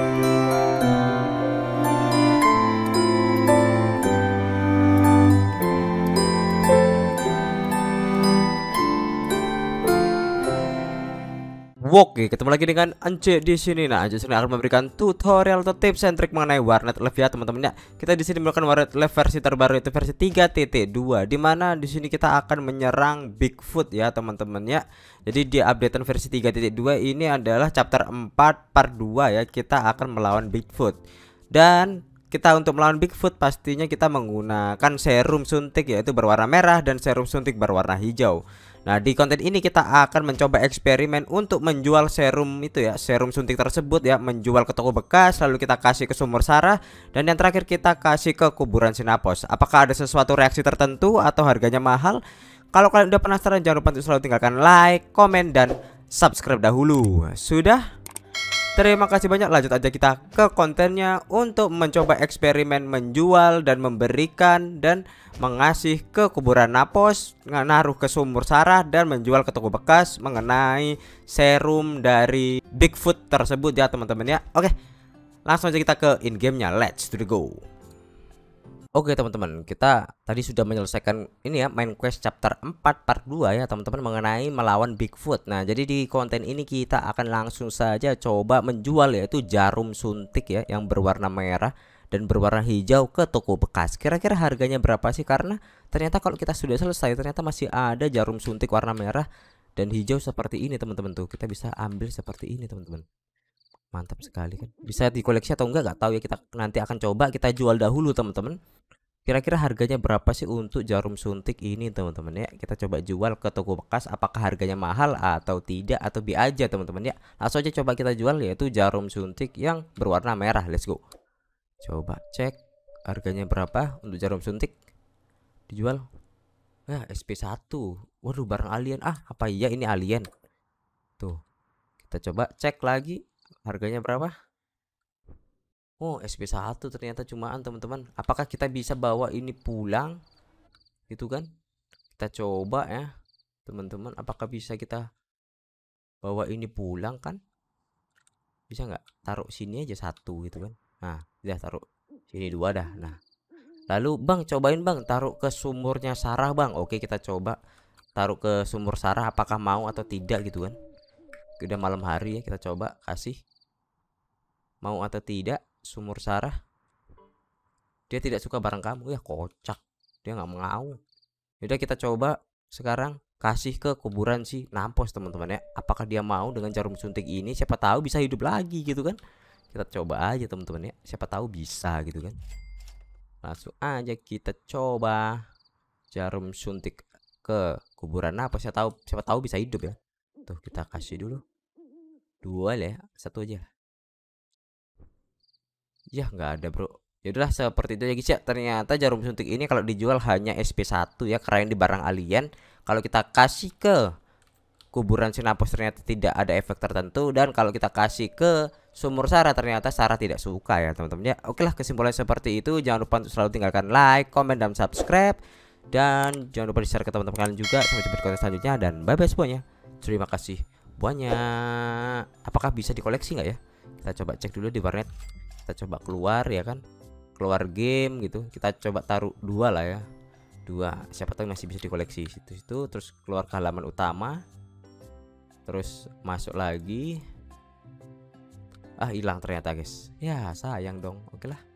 thank you Oke, ketemu lagi dengan Ance di sini. Nah, Ance sini akan memberikan tutorial atau tips dan trik mengenai warnet live ya, teman-teman ya. Kita di sini melakukan warnet live versi terbaru itu versi 3.2 di mana di sini kita akan menyerang Bigfoot ya, teman-teman ya. Jadi di updatean versi 3.2 ini adalah chapter 4 part 2 ya, kita akan melawan Bigfoot. Dan kita untuk melawan Bigfoot pastinya kita menggunakan serum suntik yaitu berwarna merah dan serum suntik berwarna hijau. Nah, di konten ini kita akan mencoba eksperimen untuk menjual serum itu ya, serum suntik tersebut ya, menjual ke toko bekas, lalu kita kasih ke sumur sarah dan yang terakhir kita kasih ke kuburan Sinapos. Apakah ada sesuatu reaksi tertentu atau harganya mahal? Kalau kalian udah penasaran jangan lupa untuk selalu tinggalkan like, komen dan subscribe dahulu. Sudah? Terima kasih banyak lanjut aja kita ke kontennya untuk mencoba eksperimen menjual dan memberikan dan mengasih ke kuburan Napos Naruh ke sumur sarah dan menjual ke toko bekas mengenai serum dari Bigfoot tersebut ya teman-teman ya Oke langsung aja kita ke in gamenya let's to the go Oke teman-teman, kita tadi sudah menyelesaikan ini ya main quest chapter 4 part 2 ya teman-teman mengenai melawan Bigfoot. Nah, jadi di konten ini kita akan langsung saja coba menjual yaitu jarum suntik ya yang berwarna merah dan berwarna hijau ke toko bekas. Kira-kira harganya berapa sih? Karena ternyata kalau kita sudah selesai ternyata masih ada jarum suntik warna merah dan hijau seperti ini teman-teman tuh. Kita bisa ambil seperti ini teman-teman mantap sekali kan bisa dikoleksi atau enggak enggak tahu ya kita nanti akan coba kita jual dahulu teman-teman Kira-kira harganya berapa sih untuk jarum suntik ini teman-teman ya? Kita coba jual ke toko bekas apakah harganya mahal atau tidak atau bi aja teman-teman ya. Langsung aja coba kita jual yaitu jarum suntik yang berwarna merah. Let's go. Coba cek harganya berapa untuk jarum suntik. Dijual. Nah, ya, SP1. Waduh, barang alien. Ah, apa iya ini alien? Tuh. Kita coba cek lagi harganya berapa? Oh, SP1 ternyata cumaan, teman-teman. Apakah kita bisa bawa ini pulang? Gitu kan? Kita coba ya, teman-teman. Apakah bisa kita bawa ini pulang kan? Bisa nggak? Taruh sini aja satu gitu kan. Nah, udah taruh sini dua dah. Nah. Lalu, Bang, cobain Bang taruh ke sumurnya Sarah, Bang. Oke, kita coba taruh ke sumur Sarah apakah mau atau tidak gitu kan. Udah malam hari ya, kita coba kasih mau atau tidak sumur Sarah dia tidak suka barang kamu ya kocak dia nggak mau yaudah kita coba sekarang kasih ke kuburan si Nampos teman-teman ya apakah dia mau dengan jarum suntik ini siapa tahu bisa hidup lagi gitu kan kita coba aja teman-teman ya siapa tahu bisa gitu kan langsung aja kita coba jarum suntik ke kuburan apa siapa tahu siapa tahu bisa hidup ya tuh kita kasih dulu dua ya satu aja ya nggak ada bro Yaudah seperti itu ya guys ya Ternyata jarum suntik ini kalau dijual hanya SP1 ya Keren di barang alien Kalau kita kasih ke kuburan sinapos ternyata tidak ada efek tertentu dan kalau kita kasih ke sumur Sarah ternyata Sarah tidak suka ya teman-teman ya oke lah kesimpulannya seperti itu jangan lupa untuk selalu tinggalkan like comment dan subscribe dan jangan lupa di share ke teman-teman kalian juga sampai jumpa di konten selanjutnya dan bye bye semuanya terima kasih banyak apakah bisa dikoleksi nggak ya kita coba cek dulu di warnet kita coba keluar ya kan keluar game gitu kita coba taruh dua lah ya dua siapa tahu masih bisa dikoleksi situ situ terus keluar ke halaman utama terus masuk lagi ah hilang ternyata guys ya sayang dong oke lah